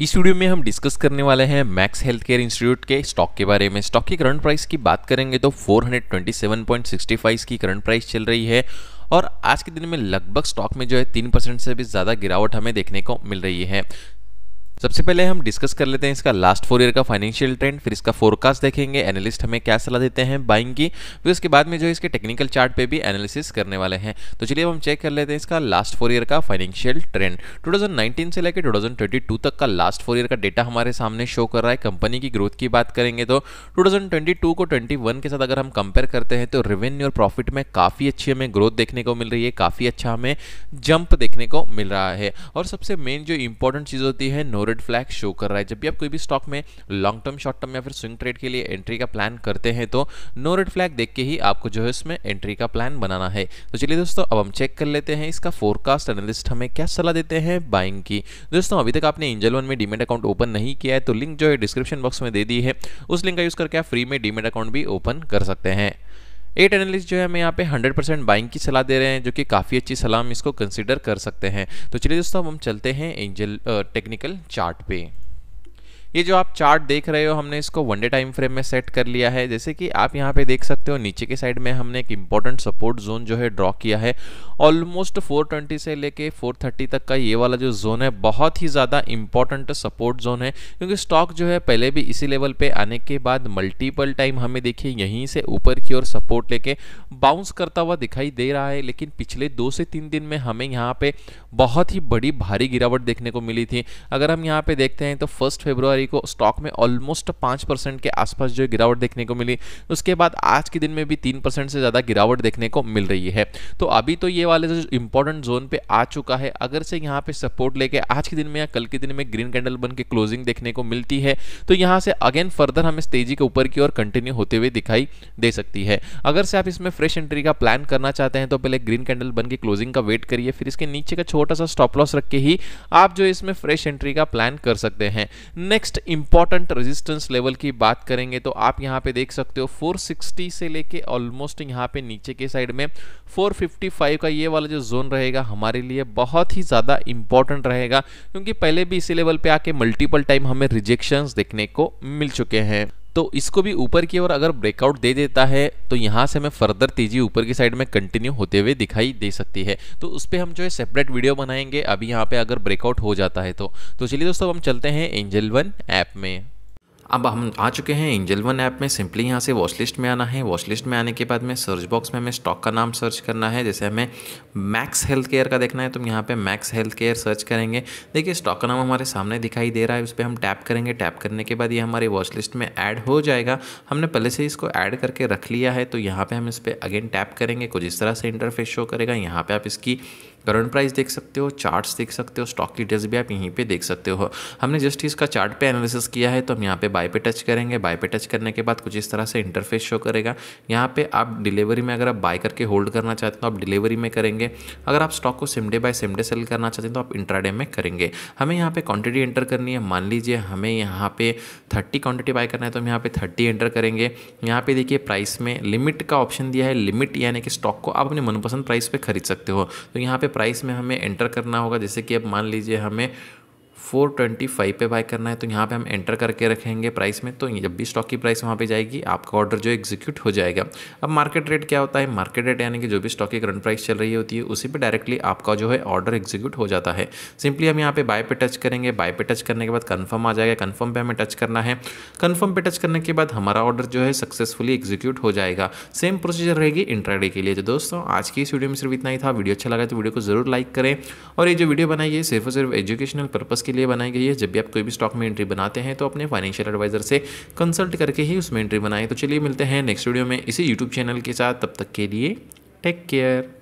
इस वीडियो में हम डिस्कस करने वाले हैं मैक्स हेल्थ केयर इंस्टीट्यूट के स्टॉक के बारे में स्टॉक की करंट प्राइस की बात करेंगे तो 427.65 की करंट प्राइस चल रही है और आज के दिन में लगभग स्टॉक में जो है तीन परसेंट से भी ज़्यादा गिरावट हमें देखने को मिल रही है सबसे पहले हम डिस्कस कर लेते हैं इसका लास्ट फोर ईयर का फाइनेंशियल ट्रेंड फिर इसका फोरकास्ट देखेंगे एनालिस्ट हमें क्या सलाह देते हैं बाइंग की फिर उसके बाद में जो इसके टेक्निकल चार्ट पे भी एनालिसिस करने वाले हैं तो चलिए हम चेक कर लेते हैं इसका लास्ट फोर ईयर का फाइनेंशियल ट्रेंड टू से लेकर टू तक का लास्ट फोर ईयर का डेटा हमारे सामने शो कर रहा है कंपनी की ग्रोथ की बात करेंगे तो टू को ट्वेंटी के साथ अगर हम कंपेयर करते हैं तो रेवेन्यू और प्रॉफिट में काफ़ी अच्छी हमें ग्रोथ देखने को मिल रही है काफ़ी अच्छा हमें जंप देखने को मिल रहा है और सबसे मेन जो इंपॉर्टेंट चीज़ होती है नोर रेड फ्लैग शो कर रहा है जब भी आप कोई भी स्टॉक में लॉन्ग टर्म शॉर्ट टर्म या फिर स्विंग ट्रेड के लिए एंट्री का प्लान करते हैं तो नो रेड फ्लैग देख के ही आपको जो है इसमें एंट्री का प्लान बनाना है तो चलिए दोस्तों अब हम चेक कर लेते हैं इसका फोरकास्ट एनालिस्ट हमें क्या सलाह देते हैं बाइंग की दोस्तों अभी तक आपने एंजल वन में डीमेट अकाउंट ओपन नहीं किया है तो लिंक जो है डिस्क्रिप्शन बॉक्स में दे दी है उस लिंक का यूज़ करके आप फ्री में डीमेट अकाउंट भी ओपन कर सकते हैं एट एनालिस्ट जो है हमें यहाँ पे 100% बाइंग की सलाह दे रहे हैं जो कि काफ़ी अच्छी सलाह हम इसको कंसिडर कर सकते हैं तो चलिए दोस्तों अब हम चलते हैं एंजल टेक्निकल चार्ट पे ये जो आप चार्ट देख रहे हो हमने इसको वनडे टाइम फ्रेम में सेट कर लिया है जैसे कि आप यहाँ पे देख सकते हो नीचे के साइड में हमने एक इम्पोर्टेंट सपोर्ट जोन जो है ड्रॉ किया है ऑलमोस्ट 420 से लेके 430 तक का ये वाला जो जोन है बहुत ही ज़्यादा इम्पोर्टेंट सपोर्ट जोन है क्योंकि स्टॉक जो है पहले भी इसी लेवल पे आने के बाद मल्टीपल टाइम हमें देखिए यहीं से ऊपर की ओर सपोर्ट लेके बाउंस करता हुआ दिखाई दे रहा है लेकिन पिछले दो से तीन दिन में हमें यहाँ पे बहुत ही बड़ी भारी गिरावट देखने को मिली थी अगर हम यहाँ पे देखते हैं तो फर्स्ट फेब्रुआरी तारीख को स्टॉक में ऑलमोस्ट पाँच परसेंट के आसपास जो गिरावट देखने को मिली उसके बाद आज के दिन में भी तीन परसेंट से ज़्यादा गिरावट देखने को मिल रही है तो अभी तो ये वाले जो इंपॉर्टेंट जोन पे आ चुका है अगर से यहाँ पे सपोर्ट लेके आज के दिन में या कल के दिन में ग्रीन कैंडल बन के क्लोजिंग देखने को मिलती है तो यहाँ से अगेन फर्दर हमें तेजी के ऊपर की ओर कंटिन्यू होते हुए दिखाई दे सकती है अगर से आप इसमें फ्रेश एंट्री का प्लान करना चाहते हैं तो पहले ग्रीन कैंडल बन के क्लोजिंग का वेट करिए फिर इसके नीचे का छोटा सा स्टॉप लॉस रख के ही आप जो इसमें फ्रेश एंट्री का प्लान कर सकते हैं next next important resistance level की बात करेंगे तो आप यहां पे देख सकते हो 460 से लेके ऑलमोस्ट यहाँ पे नीचे के साइड में 455 का ये वाला जो जोन रहेगा हमारे लिए बहुत ही ज़्यादा इंपॉर्टेंट रहेगा क्योंकि पहले भी इसी लेवल पे आके मल्टीपल टाइम हमें रिजेक्शन देखने को मिल चुके हैं तो इसको भी ऊपर की ओर अगर ब्रेकआउट दे देता है तो यहाँ से हमें फर्दर तेजी ऊपर की साइड में कंटिन्यू होते हुए दिखाई दे सकती है तो उस पर हम जो है सेपरेट वीडियो बनाएंगे अभी यहाँ पे अगर ब्रेकआउट हो जाता है तो, तो चलिए दोस्तों हम चलते हैं एंजल वन ऐप में अब हम आ चुके हैं एंजल वन ऐप में सिंपली यहाँ से वॉच लिस्ट में आना है वॉच लिस्ट में आने के बाद में सर्च बॉक्स में हमें स्टॉक का नाम सर्च करना है जैसे हमें मैक्स हेल्थ केयर का देखना है तो हम यहाँ पे मैक्स हेल्थ केयर सर्च करेंगे देखिए स्टॉक का नाम हमारे सामने दिखाई दे रहा है उस पर हम टैप करेंगे टैप करने के बाद ये हमारे वॉच लिस्ट में ऐड हो जाएगा हमने पहले से इसको ऐड करके रख लिया है तो यहाँ पर हम इस पर अगेन टैप करेंगे कुछ इस तरह से इंटरफेस शो करेगा यहाँ पर आप इसकी करंट प्राइस देख सकते हो चार्ट्स देख सकते हो स्टॉक की डिटेल्स भी आप यहीं पे देख सकते हो हमने जस्ट इसका चार्ट पे एनालिसिस किया है तो हम यहाँ पे बाय पे टच करेंगे बाय पे टच करने के बाद कुछ इस तरह से इंटरफेस शो करेगा यहाँ पे आप डिलीवरी में अगर आप बाय करके होल्ड करना चाहते हो तो आप डिलीवरी में करेंगे अगर आप स्टॉक को same day buy same day sell करना चाहते हैं तो आप इंट्राडे में करेंगे हमें यहाँ पे क्वांटिटी एंटर करनी है मान लीजिए हमें यहाँ पे थर्टी क्वांटिटी बाय करना है तो हम यहाँ पे थर्टी एंटर करेंगे यहाँ पे देखिए प्राइस में लिमिट का ऑप्शन दिया है लिमिट यानी कि स्टॉक को आप अपने मनपसंद प्राइस पर खरीद सकते हो तो यहाँ पर प्राइस में हमें एंटर करना होगा जैसे कि अब मान लीजिए हमें फोर ट्वेंटी फाइव पे बाय करना है तो यहाँ पे हम एंटर करके रखेंगे प्राइस में तो जब भी स्टॉक की प्राइस वहाँ पे जाएगी आपका ऑर्डर जो एग्जीक्यूट हो जाएगा अब मार्केट रेट क्या होता है मार्केट रेट यानी कि जो भी स्टॉक की करंट प्राइस चल रही होती है उसी पर डायरेक्टली आपका जो है ऑर्डर एग्जीक्यूट हो जाता है सिंपली हम यहाँ पे बाय पे टच करेंगे बाय पे टच करने के बाद कन्फर्म आ जाएगा कन्फर्म पर हमें टच करना है कन्फर्म पर टच करने के बाद हमारा ऑर्डर जो है सक्सेसफुली एग्जीक्यूट हो जाएगा सेम प्रोसीजर रहेगी इंट्राडे के लिए तो दोस्तों आज की इस वीडियो में सिर्फ इतना ही था वीडियो अच्छा लगा तो वीडियो को जरूर लाइक करें और ये जो वीडियो बनाइए सिर्फ और सिर्फ एजुकेशनल पर्पज़ के लिए बनाई गई है जब भी आप कोई भी स्टॉक में एंट्री बनाते हैं तो अपने फाइनेंशियल एडवाइजर से कंसल्ट करके ही उसमें एंट्री बनाएं तो चलिए मिलते हैं नेक्स्ट वीडियो में इसी यूट्यूब चैनल के साथ तब तक के लिए टेक केयर